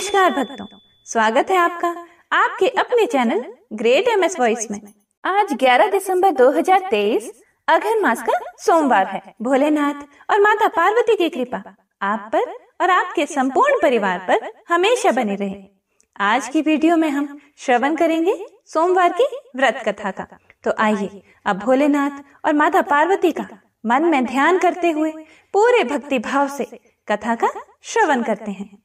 नमस्कार भक्तों स्वागत है आपका आपके अपने channel Great M S voice में आज 11 दिसंबर 2023 अगर मास का सोमवार है भोलेनाथ और माता पार्वती की कृपा आप पर और आपके संपूर्ण परिवार पर हमेशा बने रहे आज की वीडियो में हम श्रवण करेंगे सोमवार की व्रत कथा का तो आइए अब भोलेनाथ और माता पार्वती का मन में ध्यान करते हुए पूरे भक्ति भाव से कथा का श्रवण करते हैं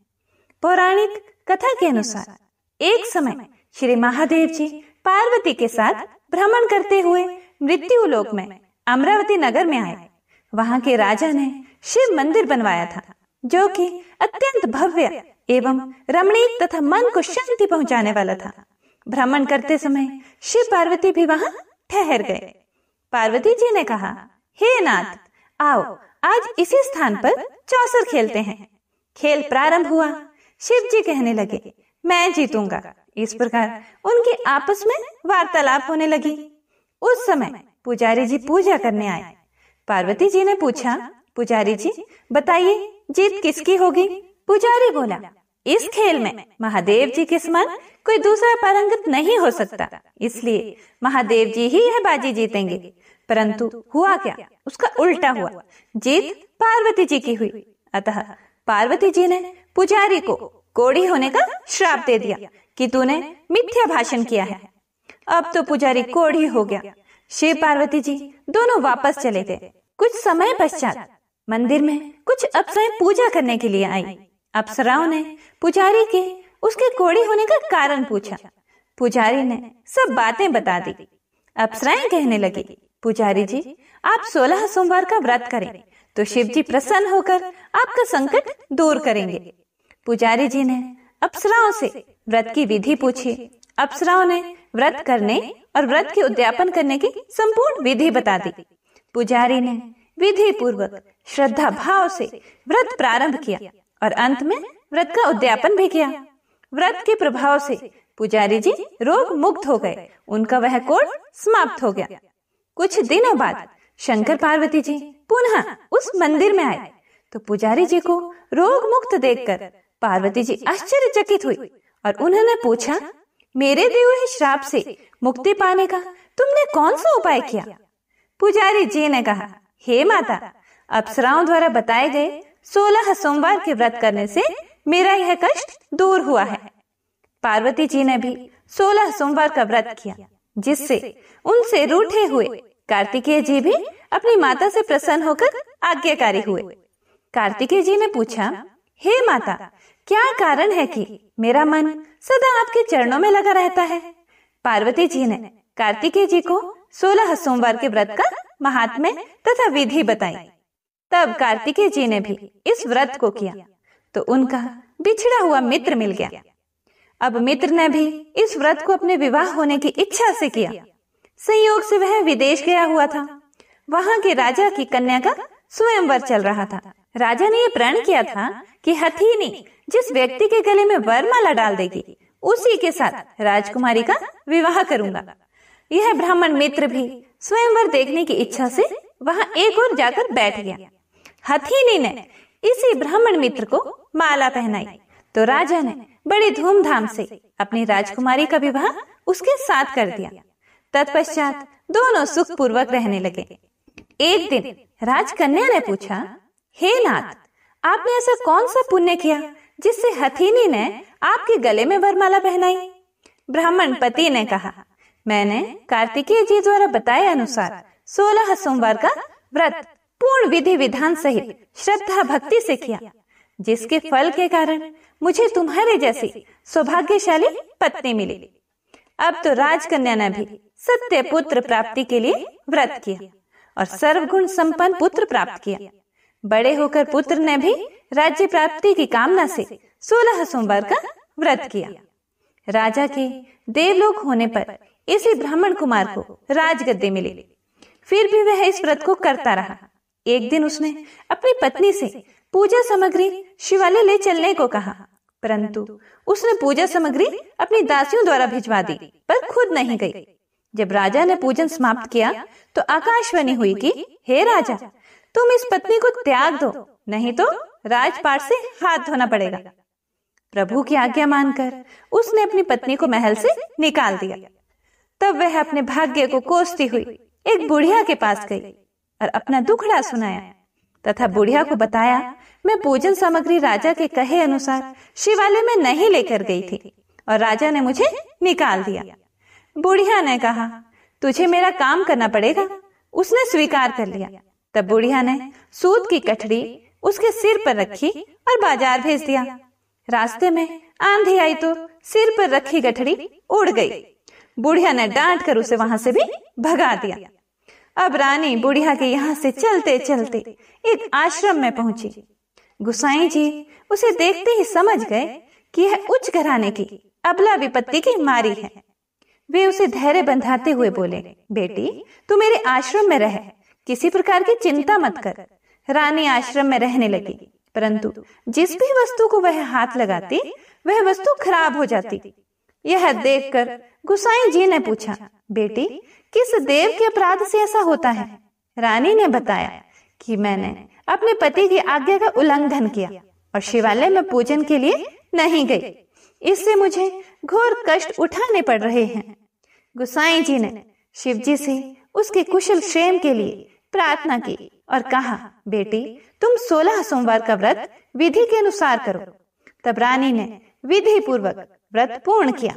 पौराणिक कथा के अनुसार एक समय श्री महादेव जी पार्वती के साथ भ्रमण करते हुए मृत्यु लोक में अमरावती नगर में आए वहाँ के राजा ने शिव मंदिर बनवाया था जो कि अत्यंत भव्य एवं रमणीक तथा मन को शांति पहुंचाने वाला था भ्रमण करते समय शिव पार्वती भी वहाँ ठहर गए पार्वती जी ने कहा हे नाथ आओ आज इसी स्थान पर चौसर खेलते हैं खेल प्रारंभ हुआ शिव जी कहने लगे मैं जीतूंगा इस प्रकार उनके आपस में वार्तालाप होने लगी उस समय पुजारी जी पूजा करने आए पार्वती जी ने पूछा पुजारी जी बताइए जीत किसकी होगी पुजारी बोला इस खेल में महादेव जी के समान कोई दूसरा पारंगत नहीं हो सकता इसलिए महादेव जी ही यह बाजी जीतेंगे परंतु हुआ क्या उसका उल्टा हुआ जीत पार्वती जी की हुई अतः पार्वती जी ने पुजारी को कोड़ी होने का श्राप दे दिया कि तूने मिथ्या भाषण किया है अब तो पुजारी कोड़ी हो गया शिव पार्वती जी दोनों वापस चले गए कुछ समय पश्चात मंदिर में कुछ अप्सराएं पूजा करने के लिए आई अप्सराओं ने पुजारी के उसके कोड़ी होने का कारण पूछा पुजारी ने सब बातें बता दी अप्सराएं कहने लगी पुजारी जी आप सोलह सोमवार का व्रत करें तो शिव जी प्रसन्न होकर आपका संकट दूर करेंगे पुजारी जी ने अप्सराओं से व्रत की विधि पूछी अप्सराओं ने व्रत करने और व्रत के उद्यापन करने की संपूर्ण विधि बता दी पुजारी ने विधि पूर्वक श्रद्धा भाव से व्रत प्रारंभ किया और अंत में व्रत का उद्यापन भी किया व्रत के प्रभाव से पुजारी जी रोग मुक्त हो गए उनका वह कोर्स समाप्त हो गया कुछ दिनों बाद शंकर पार्वती जी पुनः उस मंदिर में आए तो पुजारी जी को रोग मुक्त देखकर पार्वती जी आश्चर्यचकित हुई और उन्होंने पूछा मेरे दिए हुए श्राप से मुक्ति पाने का तुमने कौन सा उपाय किया पुजारी जी ने कहा हे माता अप्सराओं द्वारा बताए गए सोलह सोमवार के व्रत करने से मेरा यह कष्ट दूर हुआ है पार्वती जी ने भी सोलह सोमवार का व्रत किया जिससे उनसे रूठे हुए कार्तिकेय जी भी अपनी माता से प्रसन्न होकर आज्ञाकारी हुए कार्तिकेय जी ने पूछा हे माता क्या कारण है कि मेरा मन सदा आपके चरणों में लगा रहता है पार्वती जी ने कार्तिकेय जी को सोलह सोमवार के व्रत का महात्म्य तथा विधि बताई तब कार्तिकेय जी ने भी इस व्रत को किया तो, तो उनका बिछड़ा हुआ मित्र मिल गया अब मित्र ने भी इस व्रत को अपने विवाह होने की इच्छा से किया संयोग से वह विदेश गया हुआ था वहाँ के राजा की कन्या का स्वयंवर चल रहा था राजा ने यह प्रण किया था कि हथीनी जिस व्यक्ति के गले में वरमाला डाल देगी उसी के साथ राजकुमारी का विवाह करूंगा यह ब्राह्मण मित्र भी स्वयंवर देखने की इच्छा से वहां एक और जाकर बैठ गया हथीनी ने इसी ब्राह्मण मित्र को माला पहनाई तो राजा ने बड़ी धूमधाम से अपनी राजकुमारी का विवाह उसके साथ कर दिया तत्पश्चात दोनों सुख पूर्वक रहने लगे एक दिन राजकन्या ने पूछा हे नाथ आपने ऐसा कौन सा पुण्य किया जिससे हथीनी ने आपके गले में वरमाला पहनाई ब्राह्मण पति ने कहा मैंने कार्तिकीय जी द्वारा बताए अनुसार सोलह सोमवार का व्रत पूर्ण विधि विधान सहित श्रद्धा भक्ति से किया जिसके फल के कारण मुझे तुम्हारे जैसी सौभाग्यशाली पत्नी मिली अब तो राजकन्या ने भी सत्य पुत्र प्राप्ति के लिए व्रत किया और सर्वगुण संपन्न पुत्र प्राप्त किया बड़े होकर पुत्र ने भी राज्य प्राप्ति की कामना से सोलह सोमवार का व्रत किया राजा के देवलोक होने पर इसी ब्राह्मण कुमार को राजगद्दी मिले फिर भी वह इस व्रत को करता रहा एक दिन उसने अपनी पत्नी से पूजा सामग्री शिवालय ले चलने को कहा परंतु उसने पूजा सामग्री अपनी दासियों द्वारा भिजवा दी पर खुद नहीं गई जब राजा ने पूजन समाप्त किया तो आकाशवाणी हुई कि हे राजा तुम इस पत्नी को त्याग दो नहीं तो राजपाट से हाथ धोना पड़ेगा प्रभु की आज्ञा मानकर उसने अपनी पत्नी को महल से निकाल दिया तब वह अपने भाग्य को कोसती हुई एक बुढ़िया के पास गई और अपना दुखड़ा सुनाया तथा बुढ़िया को बताया मैं पूजन सामग्री राजा के कहे अनुसार शिवालय में नहीं लेकर गई थी और राजा ने मुझे निकाल दिया बुढ़िया ने कहा तुझे मेरा काम करना पड़ेगा उसने स्वीकार कर लिया तब बुढ़िया ने सूत की कठड़ी उसके सिर पर रखी और बाजार भेज दिया रास्ते में आंधी आई तो सिर पर रखी गठड़ी उड़ गई बुढ़िया ने डांट कर उसे वहां से भी भगा दिया अब रानी बुढ़िया के यहाँ से चलते चलते एक आश्रम में पहुंची गुसाई जी उसे देखते ही समझ गए कि यह उच्च घराने की अबला विपत्ति की मारी है वे उसे धैर्य बंधाते हुए बोले बेटी तू मेरे आश्रम में रह किसी प्रकार की चिंता मत कर रानी आश्रम में रहने लगी परंतु जिस भी वस्तु को वह हाथ लगाती वह वस्तु खराब हो जाती यह देखकर गुसाई जी ने पूछा बेटी किस देव के अपराध से ऐसा होता है रानी ने बताया कि मैंने अपने पति की आज्ञा का उल्लंघन किया और शिवालय में पूजन के लिए नहीं गई इससे मुझे घोर कष्ट उठाने पड़ रहे हैं गुसाई जी ने शिवजी से उसके कुशल क्षेम के लिए प्रार्थना की और कहा बेटी तुम सोलह सोमवार का व्रत विधि के अनुसार करो तब रानी ने विधि पूर्वक व्रत पूर्ण किया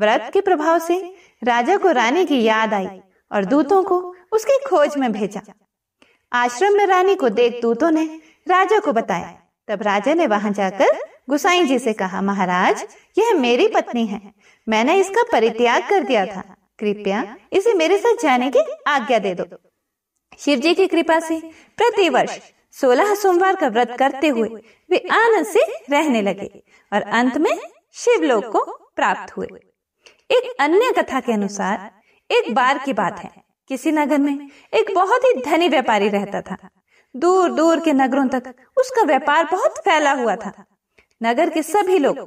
व्रत के प्रभाव से राजा को रानी की याद आई और दूतों को उसकी खोज में भेजा आश्रम में रानी को देख दूतों ने राजा को बताया तब राजा ने वहां जाकर गुसाई जी से कहा महाराज यह मेरी पत्नी है मैंने इसका परित्याग कर दिया था कृपया इसे मेरे साथ जाने की आज्ञा दे दो शिव जी की कृपा से प्रतिवर्ष सोलह सोमवार का व्रत करते हुए वे आनंद से रहने लगे और अंत में शिवलोक को प्राप्त हुए एक अन्य कथा के अनुसार एक बार की बात है किसी नगर में एक बहुत ही धनी व्यापारी रहता था दूर दूर के नगरों तक उसका व्यापार बहुत फैला हुआ था नगर के सभी लोग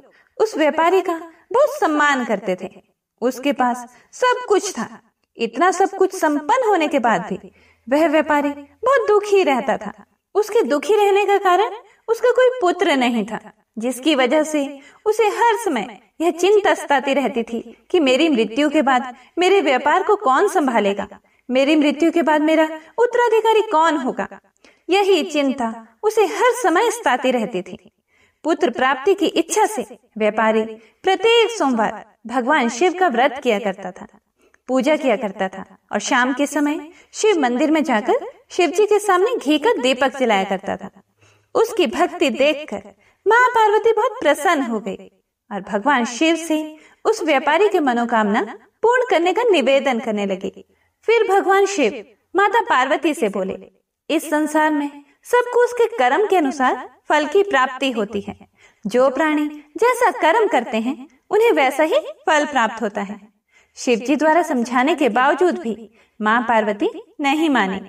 उस व्यापारी का बहुत सम्मान करते थे उसके पास सब कुछ था इतना सब कुछ संपन्न होने के बाद भी वह व्यापारी बहुत दुखी रहता था उसके दुखी रहने का कारण उसका कोई पुत्र नहीं था जिसकी वजह से उसे हर समय यह चिंता सताती रहती थी कि मेरी मृत्यु के बाद मेरे व्यापार को कौन संभालेगा मेरी मृत्यु के बाद मेरा उत्तराधिकारी कौन होगा यही चिंता उसे हर समय सताती रहती थी पुत्र प्राप्ति की इच्छा से व्यापारी प्रत्येक सोमवार भगवान शिव का व्रत किया करता था पूजा किया करता था और शाम के समय शिव मंदिर में जाकर शिव जी के सामने घी का दीपक जलाया करता था उसकी भक्ति देखकर माँ पार्वती बहुत प्रसन्न हो गई और भगवान शिव से उस व्यापारी की मनोकामना पूर्ण करने का निवेदन करने लगी फिर भगवान शिव माता पार्वती से बोले इस संसार में सबको उसके कर्म के अनुसार फल की प्राप्ति होती है जो प्राणी जैसा कर्म करते हैं उन्हें वैसा ही फल प्राप्त होता है शिवजी द्वारा समझाने के बावजूद भी माँ पार्वती नहीं माने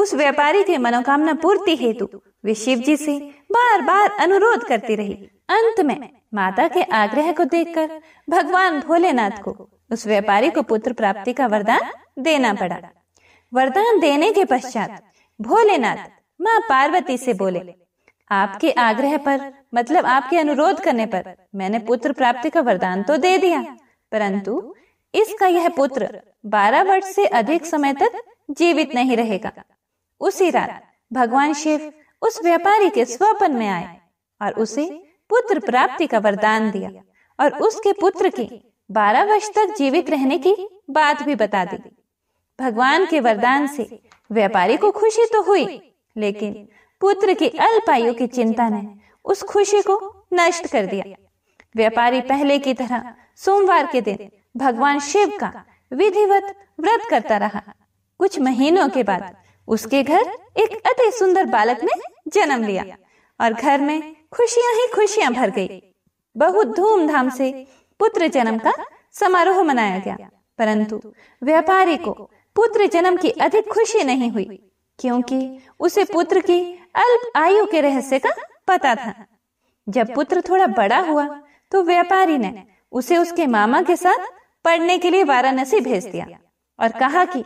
उस व्यापारी के मनोकामना पूर्ति हेतु वे शिव जी से बार बार अनुरोध करती रही अंत में माता के आग्रह को देखकर भगवान भोलेनाथ को उस व्यापारी को पुत्र प्राप्ति का वरदान देना पड़ा वरदान देने के पश्चात भोलेनाथ माँ पार्वती से बोले आपके आग्रह पर मतलब आपके अनुरोध करने पर मैंने पुत्र प्राप्ति का वरदान तो दे दिया परंतु इसका यह पुत्र बारह वर्ष से अधिक समय तक जीवित नहीं रहेगा उसी रात भगवान शिव उस व्यापारी के स्वपन में आए और उसे पुत्र प्राप्ति का वरदान दिया और उसके पुत्र के बारह वर्ष तक जीवित रहने की बात भी बता दी भगवान के वरदान से व्यापारी को खुशी तो हुई लेकिन पुत्र की अल्पायु की चिंता ने उस खुशी को नष्ट कर दिया व्यापारी पहले की तरह सोमवार के दिन भगवान शिव का विधिवत व्रत करता रहा कुछ महीनों के बाद उसके घर एक अति सुंदर बालक ने जन्म लिया और घर में खुशियां ही खुशियां भर गई बहुत धूमधाम से पुत्र जन्म का समारोह मनाया गया परंतु व्यापारी को पुत्र जन्म की अधिक खुशी नहीं हुई क्योंकि उसे पुत्र की अल्प आयु के रहस्य का पता था जब पुत्र थोड़ा बड़ा हुआ तो व्यापारी ने उसे उसके मामा के साथ पढ़ने के लिए वाराणसी भेज दिया और कहा कि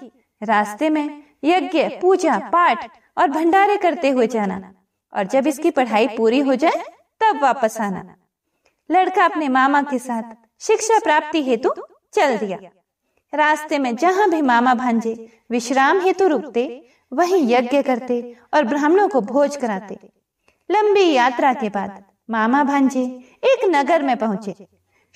रास्ते में यज्ञ पूजा पाठ और भंडारे करते हुए जाना और जब इसकी पढ़ाई पूरी हो जाए तब वापस आना लड़का अपने मामा के साथ शिक्षा प्राप्ति हेतु चल दिया रास्ते में जहाँ भी मामा भांजे विश्राम हेतु रुकते वही यज्ञ करते और ब्राह्मणों को भोज कराते लंबी यात्रा के बाद मामा भांजे एक नगर में पहुंचे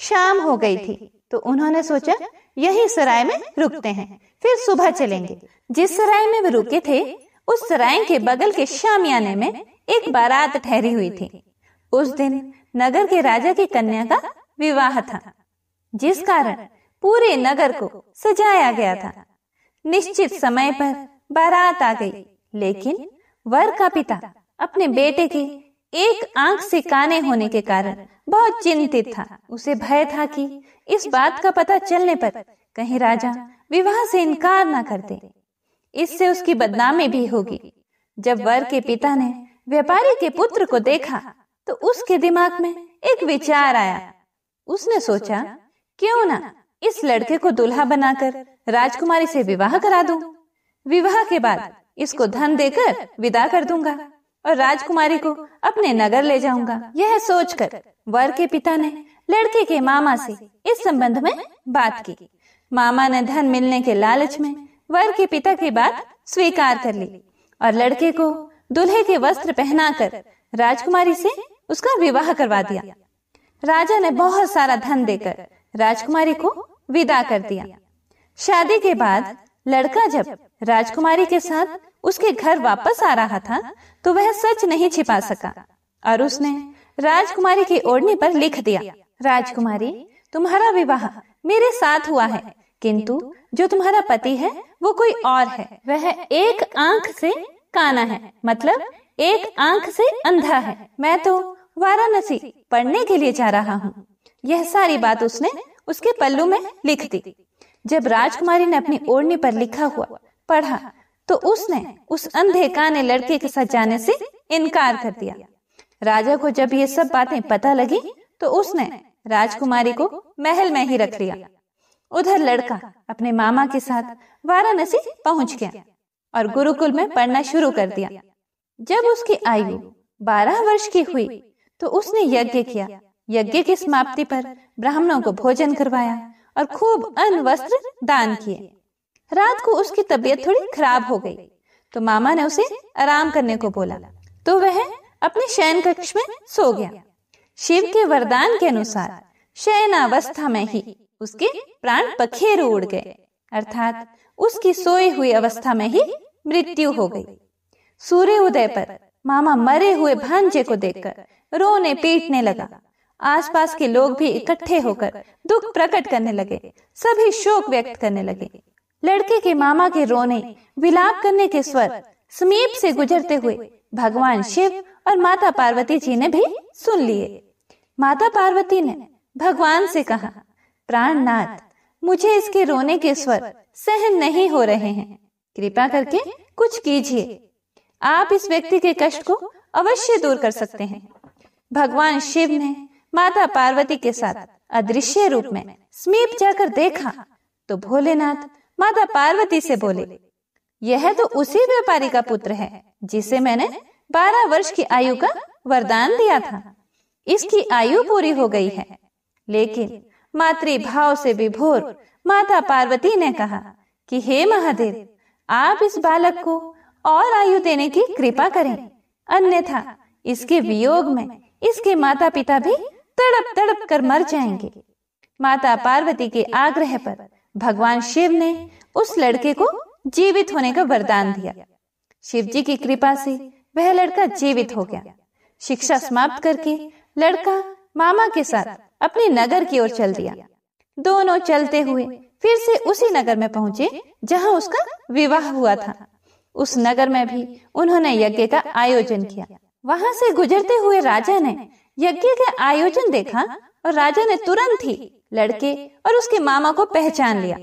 शाम हो गई थी तो उन्होंने सोचा यही सराय में रुकते हैं फिर सुबह चलेंगे जिस सराय में वे रुके थे उस सराय के बगल के शामियाने में एक बारात ठहरी हुई थी उस दिन नगर के राजा की कन्या का विवाह था जिस कारण पूरे नगर को सजाया गया था निश्चित समय पर बारात आ गई लेकिन वर का पिता अपने बेटे की एक आंख से काने होने के कारण बहुत चिंतित था उसे भय था कि इस बात का पता चलने पर कहीं राजा विवाह से इनकार ना कर दे इससे उसकी बदनामी भी होगी जब वर के पिता ने व्यापारी के पुत्र को देखा तो उसके दिमाग में एक विचार आया उसने सोचा क्यों ना इस लड़के को दुल्हा बनाकर राजकुमारी से विवाह करा दूं। विवाह के बाद इसको धन देकर विदा कर दूंगा और राजकुमारी को अपने नगर ले जाऊंगा यह सोचकर वर के पिता ने लड़के के मामा से इस संबंध में बात की मामा ने धन मिलने के लालच में वर के पिता की बात स्वीकार कर ली और लड़के को दूल्हे के वस्त्र पहनाकर राजकुमारी से उसका विवाह करवा दिया राजा ने बहुत सारा धन देकर राजकुमारी को विदा कर दिया शादी के बाद लड़का जब राजकुमारी के साथ उसके घर वापस आ रहा था तो वह सच नहीं छिपा सका और उसने राजकुमारी की ओढ़ने पर लिख दिया राजकुमारी तुम्हारा विवाह मेरे साथ हुआ है किंतु जो तुम्हारा पति है वो कोई और है वह एक आंख से काना है मतलब एक आंख से अंधा है मैं तो वाराणसी पढ़ने के लिए जा रहा हूँ यह सारी बात उसने उसके पल्लू में लिख दी जब राजकुमारी ने अपनी ओढ़नी पर लिखा हुआ पढ़ा तो उसने उस अंधे काने लड़के के साथ जाने से इनकार कर दिया राजा को जब ये सब बातें पता लगी तो उसने राजकुमारी को महल में ही रख लिया उधर लड़का अपने मामा के साथ वाराणसी पहुंच गया और गुरुकुल में पढ़ना शुरू कर दिया जब उसकी आयु बारह वर्ष की हुई तो उसने यज्ञ किया यज्ञ की समाप्ति पर ब्राह्मणों को भोजन करवाया और खूब अन्य वस्त्र दान किए रात को उसकी तबीयत थोड़ी खराब हो गई तो मामा ने उसे आराम करने को बोला तो वह तो अपने शयन कक्ष में सो गया शिव के वरदान के अनुसार शयन अवस्था में ही उसके प्राण पखेरु उड़ गए अर्थात उसकी सोए हुई अवस्था में ही मृत्यु हो गई सूर्य उदय पर मामा मरे हुए भांजे को देखकर रोने पीटने लगा आसपास के लोग भी इकट्ठे होकर दुख प्रकट करने लगे सभी शोक व्यक्त करने लगे लड़के के मामा के रोने विलाप करने के स्वर समीप से गुजरते हुए भगवान शिव और माता पार्वती जी ने भी सुन लिए माता पार्वती ने भगवान से कहा प्राणनाथ मुझे इसके रोने के स्वर सहन नहीं हो रहे हैं कृपा करके कुछ कीजिए आप इस व्यक्ति के कष्ट को अवश्य दूर कर सकते हैं भगवान शिव ने माता पार्वती के साथ अदृश्य रूप में समीप जाकर देखा तो भोलेनाथ माता पार्वती से बोले यह तो उसी व्यापारी का पुत्र है जिसे मैंने बारह वर्ष की आयु का वरदान दिया था इसकी आयु पूरी हो गई है लेकिन मातृभाव से विभोर माता पार्वती ने कहा कि हे महादेव आप इस बालक को और आयु देने की कृपा करें अन्यथा इसके वियोग में इसके माता पिता भी तड़प तड़प कर मर जाएंगे माता पार्वती के आग्रह पर भगवान शिव ने उस लड़के को जीवित होने का वरदान दिया शिव जी की कृपा से वह लड़का जीवित हो गया शिक्षा समाप्त करके लड़का मामा के साथ अपने नगर की ओर चल दिया दोनों चलते हुए फिर से उसी नगर में पहुंचे जहां उसका विवाह हुआ था उस नगर में भी उन्होंने यज्ञ का आयोजन किया वहां से गुजरते हुए राजा ने यज्ञ का आयोजन देखा और राजा ने तुरंत ही लड़के और उसके मामा को पहचान लिया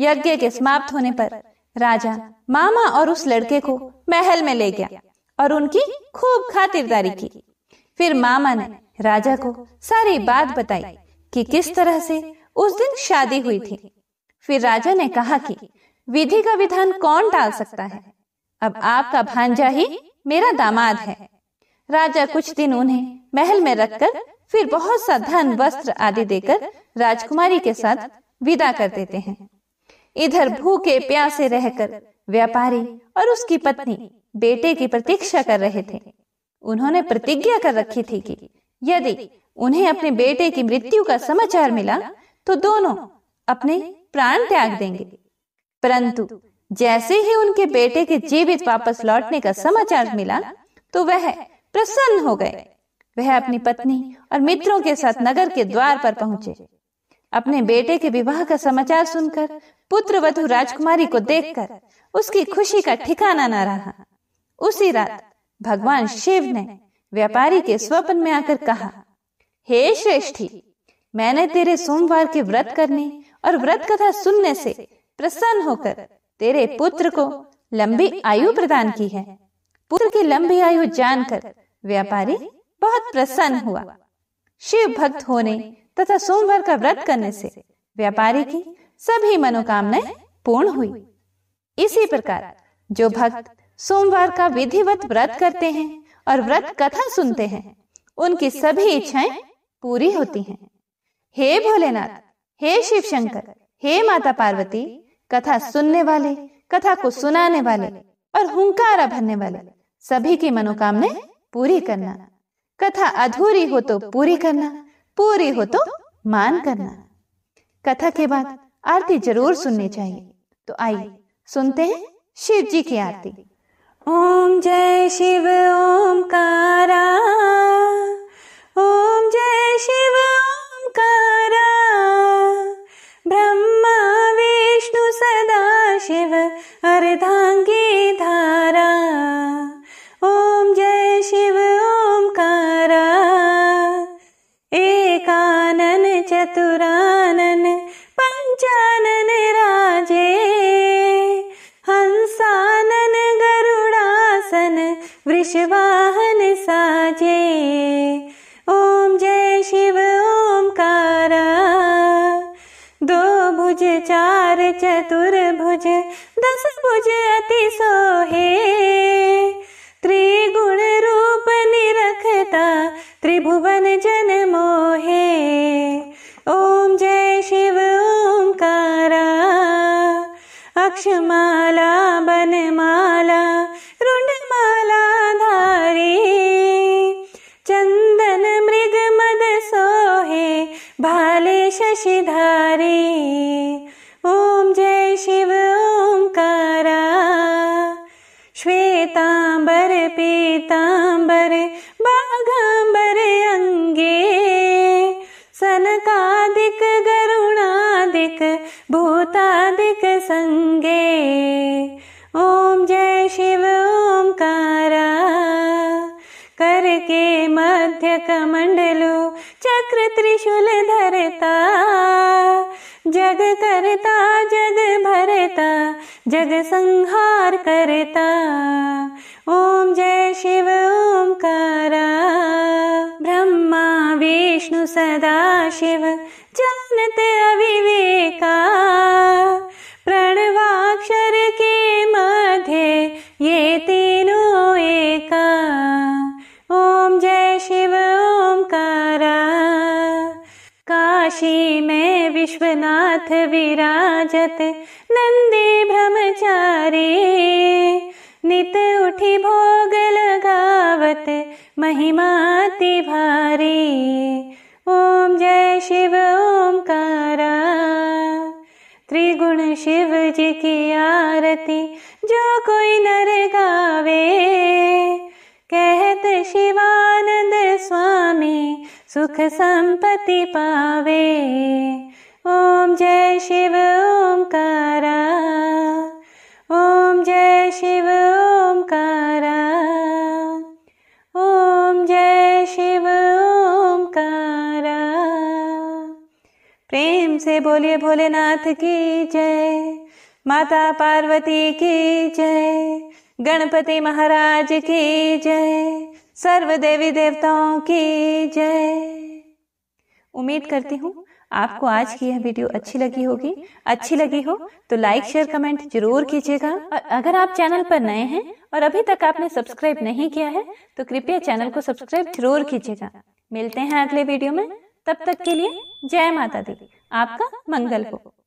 यज्ञ के समाप्त होने पर राजा मामा और उस लड़के को महल में ले गया और उनकी खूब खातिरदारी की फिर मामा ने राजा को सारी बात बताई कि किस तरह से उस दिन शादी हुई थी फिर राजा ने कहा कि विधि का विधान कौन डाल सकता है अब आपका भांजा ही मेरा दामाद है राजा कुछ दिन उन्हें महल में रखकर फिर बहुत सा धन वस्त्र आदि देकर राजकुमारी के साथ विदा कर देते हैं इधर भूखे प्यासे रहकर व्यापारी और उसकी पत्नी बेटे की प्रतीक्षा कर रहे थे उन्होंने प्रतिज्ञा कर रखी थी कि यदि उन्हें अपने बेटे की मृत्यु का समाचार मिला तो दोनों अपने प्राण त्याग देंगे परंतु जैसे ही उनके बेटे के जीवित वापस लौटने का समाचार मिला तो वह प्रसन्न हो गए वह अपनी पत्नी और मित्रों के साथ नगर के द्वार पर पहुंचे अपने बेटे के विवाह का समाचार सुनकर पुत्र वधु राजकुमारी को देखकर उसकी खुशी का ठिकाना न रहा उसी रात भगवान शिव ने व्यापारी के स्वप्न में आकर कहा हे श्रेष्ठी मैंने तेरे सोमवार के व्रत करने और व्रत कथा सुनने से प्रसन्न होकर तेरे पुत्र को लंबी आयु प्रदान की है पुत्र की लंबी आयु जानकर व्यापारी बहुत प्रसन्न हुआ शिव भक्त होने तथा सोमवार का व्रत करने से व्यापारी की सभी मनोकामनाएं पूर्ण हुई इसी प्रकार जो भक्त सोमवार का विधिवत व्रत करते हैं और व्रत कथा सुनते हैं उनकी सभी इच्छाएं पूरी होती हैं। हे भोलेनाथ हे शिव शंकर हे माता पार्वती कथा सुनने वाले कथा को सुनाने वाले और हुंकारा भरने वाले सभी की मनोकामनाएं पूरी करना कथा अधूरी हो तो पूरी करना पूरी हो तो, तो मान करना कथा के बाद आरती जरूर सुननी चाहिए तो आइए सुनते हैं शिव जी की आरती ओम जय शिव ओम कारा ओम जय शिव ओम कारा ब्रह्मा विष्णु सदा शिव Natura Chuma के मध्य कमंडलु चक्र त्रिशूल धरता जग करता जग भरता जग संहार करता ओम जय शिव ओंकारा ब्रह्मा विष्णु सदा शिव जानत अविवेका प्रणवाक्षर के मध्य ये तीनों एका नाथ विराजत नंदी ब्रह्मचारी नित उठी भोग लगावत महिमाति भारी ओम जय शिव ओंकारा त्रिगुण शिव जी की आरती जो कोई नर गावे कहत शिवानंद स्वामी सुख संपत्ति पावे ओम जय शिव कारा ओम जय शिव कारा ओम जय शिव कारा प्रेम से बोलिए भोलेनाथ की जय माता पार्वती की जय गणपति महाराज की जय सर्व देवी देवताओं की जय उम्मीद करती हूँ आपको आज की यह वीडियो अच्छी लगी होगी अच्छी लगी हो तो, तो लाइक शेयर कमेंट जरूर कीजिएगा और अगर आप चैनल पर नए हैं और अभी तक आपने सब्सक्राइब नहीं किया है तो, तो कृपया चैनल को सब्सक्राइब जरूर कीजिएगा मिलते हैं अगले वीडियो में तब तक के लिए जय माता दी आपका मंगल हो